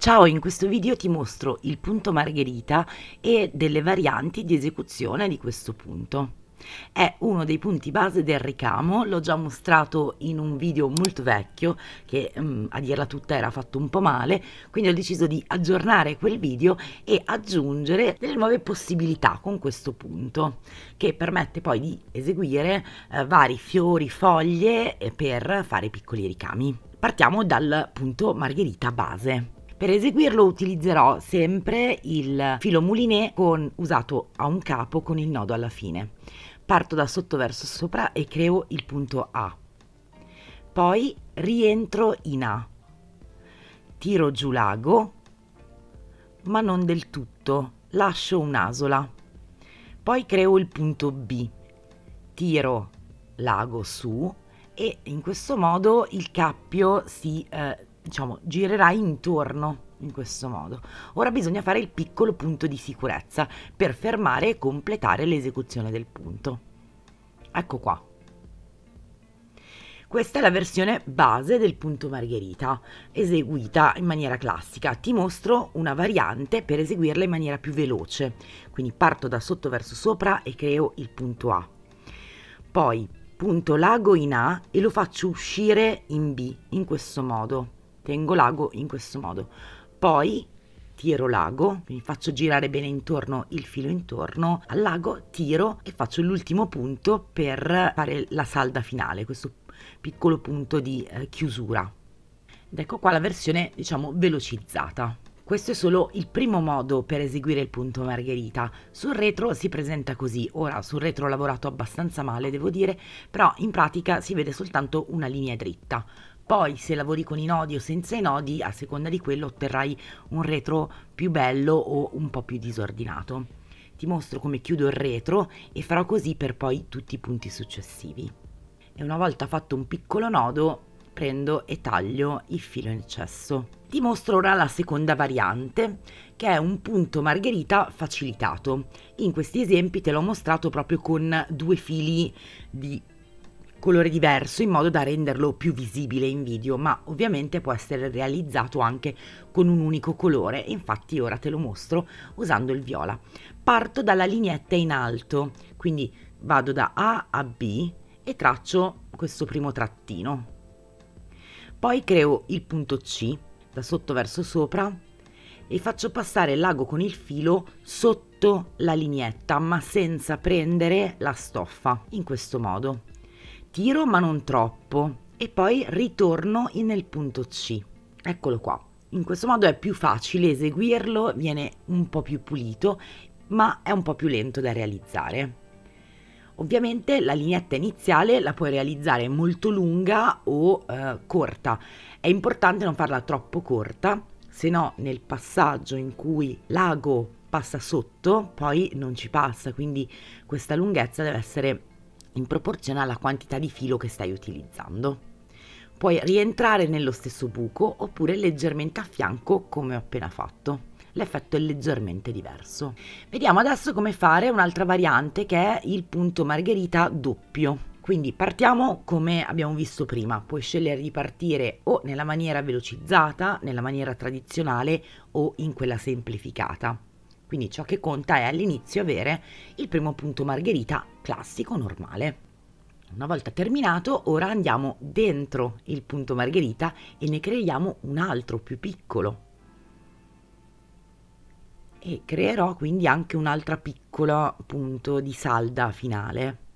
Ciao, in questo video ti mostro il punto margherita e delle varianti di esecuzione di questo punto. È uno dei punti base del ricamo, l'ho già mostrato in un video molto vecchio che mm, a dirla tutta era fatto un po' male, quindi ho deciso di aggiornare quel video e aggiungere delle nuove possibilità con questo punto che permette poi di eseguire eh, vari fiori, foglie eh, per fare piccoli ricami. Partiamo dal punto margherita base. Per eseguirlo utilizzerò sempre il filo moulinet con, usato a un capo con il nodo alla fine. Parto da sotto verso sopra e creo il punto A. Poi rientro in A. Tiro giù l'ago, ma non del tutto, lascio un'asola. Poi creo il punto B. Tiro l'ago su e in questo modo il cappio si eh, diciamo, girerà intorno in questo modo. Ora bisogna fare il piccolo punto di sicurezza per fermare e completare l'esecuzione del punto. Ecco qua. Questa è la versione base del punto margherita, eseguita in maniera classica. Ti mostro una variante per eseguirla in maniera più veloce. Quindi parto da sotto verso sopra e creo il punto A. Poi punto l'ago in A e lo faccio uscire in B in questo modo tengo l'ago in questo modo poi tiro l'ago, mi faccio girare bene intorno il filo intorno al lago, tiro e faccio l'ultimo punto per fare la salda finale, questo piccolo punto di eh, chiusura. Ed ecco qua la versione diciamo velocizzata. Questo è solo il primo modo per eseguire il punto margherita. Sul retro si presenta così, ora sul retro ho lavorato abbastanza male devo dire, però in pratica si vede soltanto una linea dritta. Poi se lavori con i nodi o senza i nodi, a seconda di quello otterrai un retro più bello o un po' più disordinato. Ti mostro come chiudo il retro e farò così per poi tutti i punti successivi. E una volta fatto un piccolo nodo, prendo e taglio il filo in eccesso. Ti mostro ora la seconda variante, che è un punto margherita facilitato. In questi esempi te l'ho mostrato proprio con due fili di colore diverso in modo da renderlo più visibile in video, ma ovviamente può essere realizzato anche con un unico colore, infatti ora te lo mostro usando il viola. Parto dalla lineetta in alto, quindi vado da A a B e traccio questo primo trattino. Poi creo il punto C da sotto verso sopra e faccio passare l'ago con il filo sotto la lineetta ma senza prendere la stoffa in questo modo tiro ma non troppo e poi ritorno nel punto C. Eccolo qua. In questo modo è più facile eseguirlo, viene un po' più pulito, ma è un po' più lento da realizzare. Ovviamente la lineetta iniziale la puoi realizzare molto lunga o eh, corta. È importante non farla troppo corta, se no nel passaggio in cui l'ago passa sotto, poi non ci passa, quindi questa lunghezza deve essere in proporzione alla quantità di filo che stai utilizzando. Puoi rientrare nello stesso buco oppure leggermente a fianco come ho appena fatto. L'effetto è leggermente diverso. Vediamo adesso come fare un'altra variante che è il punto margherita doppio. Quindi partiamo come abbiamo visto prima, puoi scegliere di partire o nella maniera velocizzata, nella maniera tradizionale o in quella semplificata. Quindi ciò che conta è all'inizio avere il primo punto margherita classico normale. Una volta terminato, ora andiamo dentro il punto margherita e ne creiamo un altro più piccolo. E creerò quindi anche un altro piccolo punto di salda finale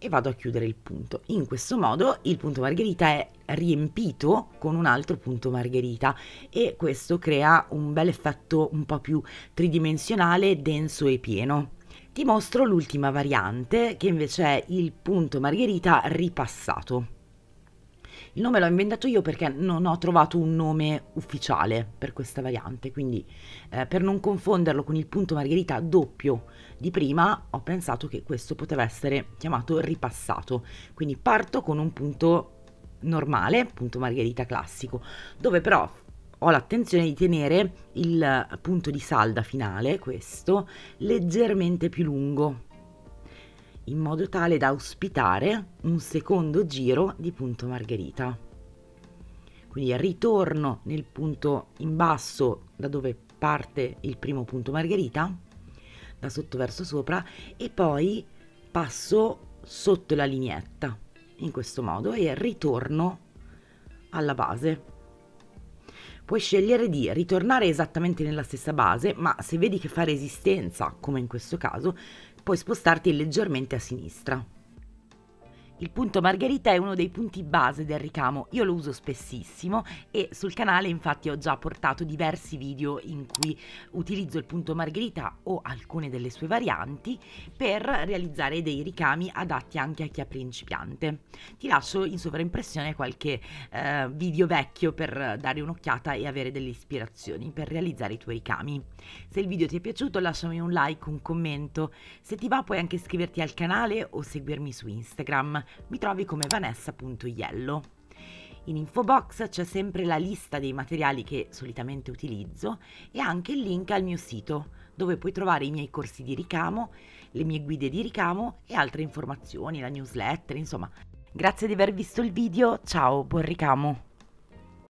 e vado a chiudere il punto. In questo modo il punto margherita è riempito con un altro punto margherita e questo crea un bel effetto un po' più tridimensionale, denso e pieno. Ti mostro l'ultima variante che invece è il punto margherita ripassato. Il nome l'ho inventato io perché non ho trovato un nome ufficiale per questa variante, quindi eh, per non confonderlo con il punto margherita doppio di prima ho pensato che questo poteva essere chiamato ripassato. Quindi parto con un punto normale, punto margherita classico, dove però ho l'attenzione di tenere il punto di salda finale, questo, leggermente più lungo in modo tale da ospitare un secondo giro di punto margherita. Quindi ritorno nel punto in basso da dove parte il primo punto margherita, da sotto verso sopra, e poi passo sotto la lineetta, in questo modo, e ritorno alla base. Puoi scegliere di ritornare esattamente nella stessa base, ma se vedi che fa resistenza, come in questo caso, puoi spostarti leggermente a sinistra. Il punto margherita è uno dei punti base del ricamo, io lo uso spessissimo e sul canale infatti ho già portato diversi video in cui utilizzo il punto margherita o alcune delle sue varianti per realizzare dei ricami adatti anche a chi è principiante. Ti lascio in sovraimpressione qualche eh, video vecchio per dare un'occhiata e avere delle ispirazioni per realizzare i tuoi ricami. Se il video ti è piaciuto lasciami un like, un commento, se ti va puoi anche iscriverti al canale o seguirmi su Instagram mi trovi come vanessa.iello. In info box c'è sempre la lista dei materiali che solitamente utilizzo e anche il link al mio sito dove puoi trovare i miei corsi di ricamo, le mie guide di ricamo e altre informazioni, la newsletter, insomma. Grazie di aver visto il video, ciao, buon ricamo!